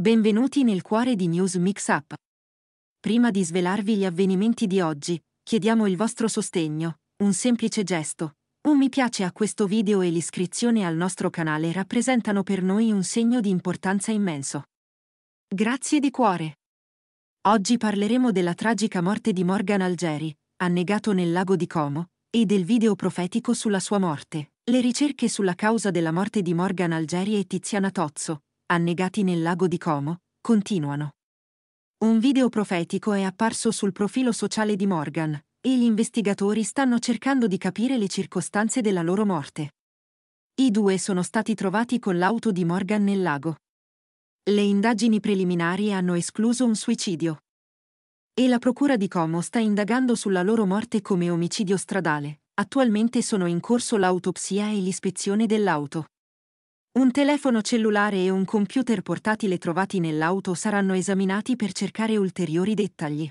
Benvenuti nel cuore di News Mix Up. Prima di svelarvi gli avvenimenti di oggi, chiediamo il vostro sostegno, un semplice gesto. Un mi piace a questo video e l'iscrizione al nostro canale rappresentano per noi un segno di importanza immenso. Grazie di cuore. Oggi parleremo della tragica morte di Morgan Algeri, annegato nel lago di Como, e del video profetico sulla sua morte, le ricerche sulla causa della morte di Morgan Algeri e Tiziana Tozzo, annegati nel lago di Como, continuano. Un video profetico è apparso sul profilo sociale di Morgan, e gli investigatori stanno cercando di capire le circostanze della loro morte. I due sono stati trovati con l'auto di Morgan nel lago. Le indagini preliminari hanno escluso un suicidio. E la Procura di Como sta indagando sulla loro morte come omicidio stradale. Attualmente sono in corso l'autopsia e l'ispezione dell'auto. Un telefono cellulare e un computer portatile trovati nell'auto saranno esaminati per cercare ulteriori dettagli.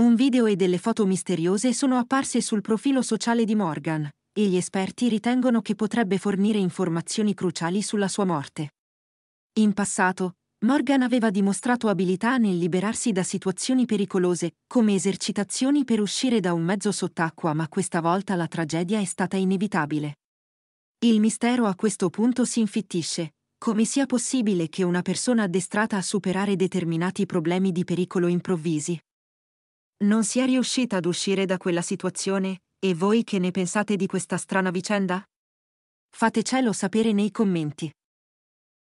Un video e delle foto misteriose sono apparse sul profilo sociale di Morgan, e gli esperti ritengono che potrebbe fornire informazioni cruciali sulla sua morte. In passato, Morgan aveva dimostrato abilità nel liberarsi da situazioni pericolose, come esercitazioni per uscire da un mezzo sott'acqua, ma questa volta la tragedia è stata inevitabile. Il mistero a questo punto si infittisce, come sia possibile che una persona addestrata a superare determinati problemi di pericolo improvvisi. Non sia riuscita ad uscire da quella situazione, e voi che ne pensate di questa strana vicenda? Fatecelo sapere nei commenti.